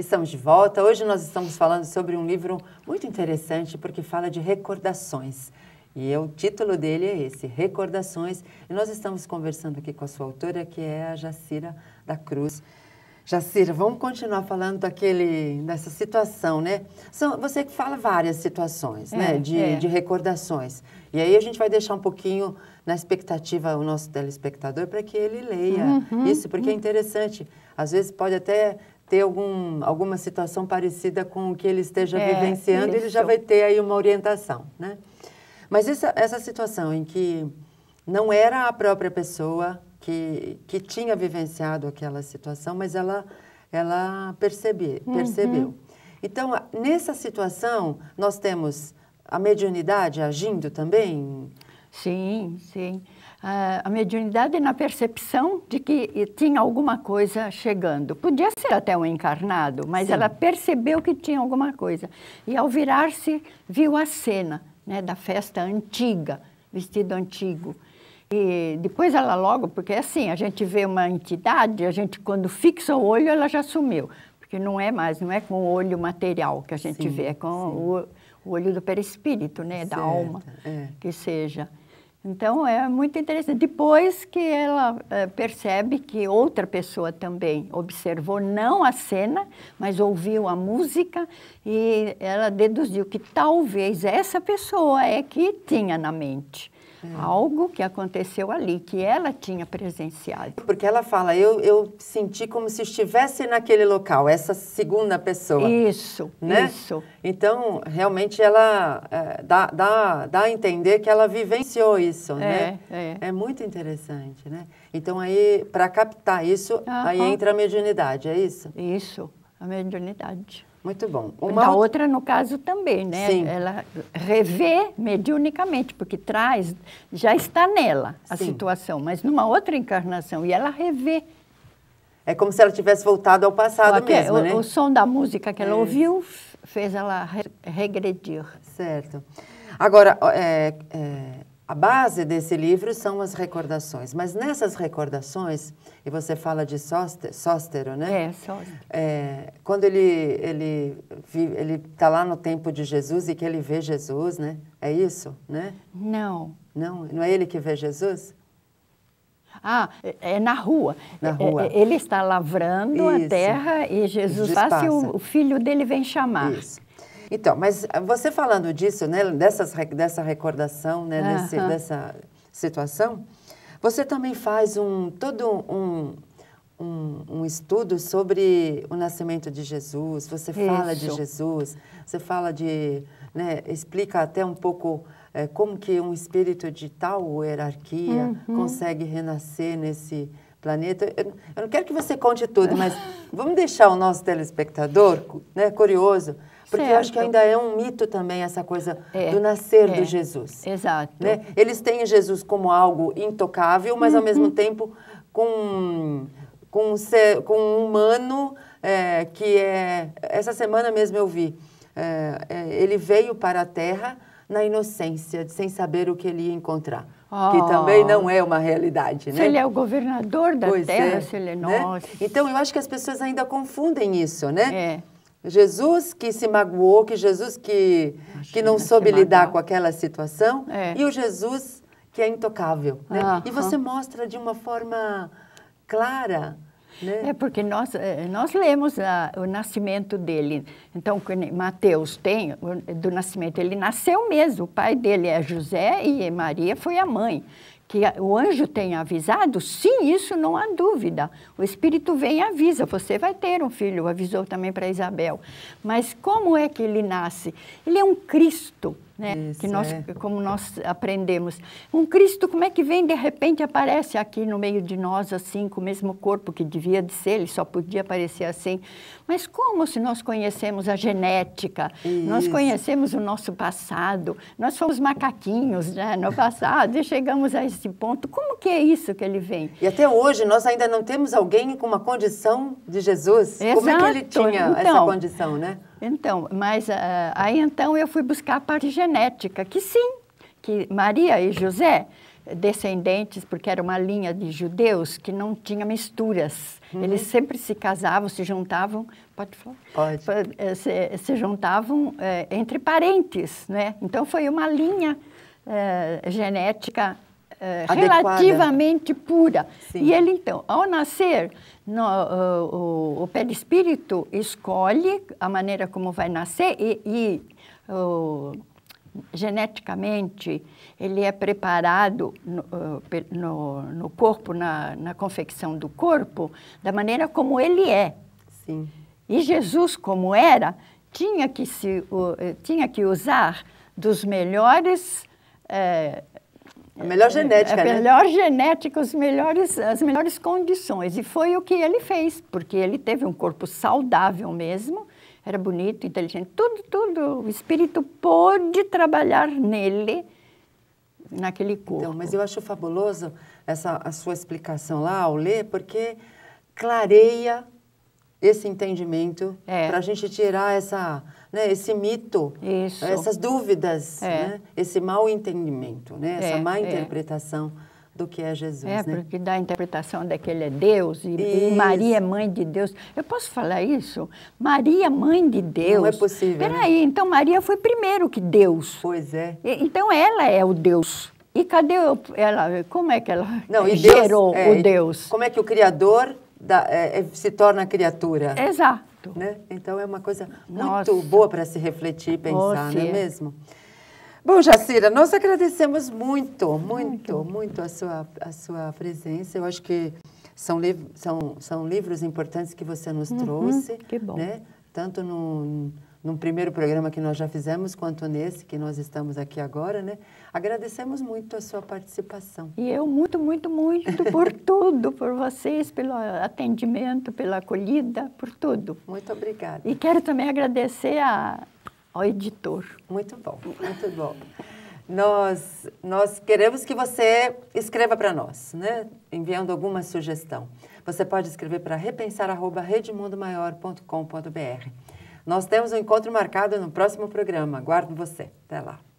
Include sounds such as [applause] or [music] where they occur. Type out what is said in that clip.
Estamos de volta. Hoje nós estamos falando sobre um livro muito interessante porque fala de recordações. E o título dele é esse, Recordações. E nós estamos conversando aqui com a sua autora, que é a Jacira da Cruz. Jacira, vamos continuar falando daquele, dessa situação, né? São, você que fala várias situações, né? é, né? De, é. de recordações. E aí a gente vai deixar um pouquinho na expectativa o nosso telespectador para que ele leia uhum, isso, porque é uhum. é interessante. Às vezes pode até ter algum, alguma situação parecida com o que ele esteja é, vivenciando, isso. ele já vai ter aí uma orientação, né? Mas essa, essa situação em que não era a própria pessoa que, que tinha vivenciado aquela situação, mas ela, ela percebe, uhum. percebeu. Então, nessa situação, nós temos a mediunidade agindo também? Sim, sim. Uh, a mediunidade na percepção de que tinha alguma coisa chegando. Podia ser até um encarnado, mas sim. ela percebeu que tinha alguma coisa. E ao virar-se, viu a cena né, da festa antiga, vestido antigo. E depois ela logo, porque é assim, a gente vê uma entidade, a gente quando fixa o olho, ela já sumiu. Porque não é mais, não é com o olho material que a gente sim, vê, é com o, o, olho do perispírito, né, certo, da alma, é. que seja. Então é muito interessante. Depois que ela é, percebe que outra pessoa também observou não a cena, mas ouviu a música e ela deduziu que talvez essa pessoa é que tinha na mente. É. Algo que aconteceu ali, que ela tinha presenciado. Porque ela fala, eu, eu senti como se estivesse naquele local, essa segunda pessoa. Isso, né? isso. Então, realmente, ela é, dá, dá, dá a entender que ela vivenciou isso, né? é, né? É. é muito interessante, né? Então, aí, para captar isso, aí entra a mediunidade, é isso? Isso, a mediunidade. Muito bom. Uma da outra, no caso, também, né? Sim. Ela revê mediunicamente, porque traz, já está nela a Sim. situação, mas numa outra encarnação, e ela revê. É como se ela tivesse voltado ao passado Porque mesmo, o, né? O som da música que ela é. ouviu fez ela re regredir. Certo. Agora, é, é, a base desse livro são as recordações, mas nessas recordações, e você fala de Sóster, né? É, Sóstero. É, quando ele ele ele está lá no tempo de Jesus e que ele vê Jesus, né? É isso, né? Não. Não, não é ele que vê Jesus? Ah, é, é na rua. Na é, é, rua. Ele está lavrando isso. a terra e Jesus Despassa. passa e o, filho dele vem chamar. Isso. Então, mas ah, você falando disso, né, dessas, dessa recordação, né, desse, dessa situação, você também faz um todo um, um, um, estudo sobre o nascimento de Jesus. Você fala de Jesus. Você fala de, né, explica até um pouco é, como que um espírito de tal hierarquia uhum. consegue renascer nesse planeta. Eu, eu, não quero que você conte tudo, mas vamos deixar o nosso telespectador né, curioso porque certo. eu acho que ainda é um mito também essa coisa é, do nascer é, do Jesus. Exato. Né? Eles têm Jesus como algo intocável, mas uhum. ao mesmo uhum. tempo com, com, um, ser, com um humano é, que é. Essa semana mesmo eu vi. É, é, ele veio para a terra na inocência, sem saber o que ele ia encontrar. Oh. Que também não é uma realidade, né? Se ele né? é o governador da pois terra, é, se ele é né? nosso. Né? Então, eu acho que as pessoas ainda confundem isso, né? É. Jesus que se magoou, que Jesus que, que não soube lidar com aquela situação, é. e o Jesus que é intocável. Né? e você mostra de uma forma clara. Né? É porque nós, eh, nós lemos a, o nascimento dele. Então, Mateus tem do nascimento, ele nasceu mesmo. O pai dele é José e Maria foi a mãe que o anjo tenha avisado, sim, isso não há dúvida. O Espírito vem e avisa, você vai ter um filho, avisou também para Isabel. Mas como é que ele nasce? Ele é um Cristo né? Isso, que nós, é. como nós aprendemos, um Cristo como é que vem de repente aparece aqui no meio de nós assim com o mesmo corpo que devia de ser, ele só podia aparecer assim. Mas como se nós conhecemos a genética, Isso. nós conhecemos o nosso passado, nós fomos macaquinhos né, no passado e chegamos a esse ponto. Como que é isso que ele vem? E até hoje nós ainda não temos alguém com uma condição de Jesus. Exato. Como é que ele tinha então, essa condição, né? Então, mas uh, aí então eu fui buscar a parte genética, que sim, que Maria e José, descendentes, porque era uma linha de judeus que não tinha misturas. Uhum. Eles sempre se casavam, se juntavam, pode falar? Pode. Eh, se, se juntavam eh, entre parentes, né? Então foi uma linha é, genética eh, relativamente pura. Sim. E ele, então, ao nascer, no, o, o perispírito escolhe a maneira como vai nascer e, e geneticamente ele é preparado no, no, no corpo, na, na, confecção do corpo, da maneira como ele é. Sim. E Jesus, como era, tinha que, se, eh, tinha que usar dos melhores eh, a melhor é, genética, a é né? melhor genética, os melhores, as melhores condições. E foi o que ele fez, porque ele teve um corpo saudável mesmo, era bonito, inteligente, tudo, tudo. O espírito pôde trabalhar nele, naquele corpo. Então, mas eu acho fabuloso essa a sua explicação lá ao ler, porque clareia esse entendimento é. para a gente tirar essa né, esse mito, Isso. essas dúvidas, é. né, esse mau entendimento, né, essa é, má é. interpretação é. do que é Jesus. É, né? porque dá a interpretação de que ele é Deus e, e, Maria é mãe de Deus. Eu posso falar isso? Maria mãe de Deus. Não é possível. Né? Peraí, né? então Maria foi primeiro que Deus. Pois é. E, então ela é o Deus. E cadê ela? Como é que ela Não, gerou Deus, é, o Deus? Como é que o Criador da, é, é se torna criatura. Exato. Muito. Né? Então é uma coisa Nossa. muito boa para se refletir e pensar, não é mesmo? Bom, Jacira, nós agradecemos muito, muito, muito, muito a, sua, a sua presença. Eu acho que são, são, são livros importantes que você nos uhum, trouxe. Que bom. Né? Tanto no num primeiro programa que nós já fizemos, quanto nesse que nós estamos aqui agora, né? Agradecemos muito a sua participação. E eu muito, muito, muito por [laughs] tudo, por vocês, pelo atendimento, pela acolhida, por tudo. Muito obrigada. E quero também agradecer a, ao editor. Muito bom, muito bom. nós, nós queremos que você escreva para nós, né? enviando alguma sugestão. Você pode escrever para repensar.redemundomaior.com.br. Nós temos um encontro marcado no próximo programa. Aguardo você. Até lá.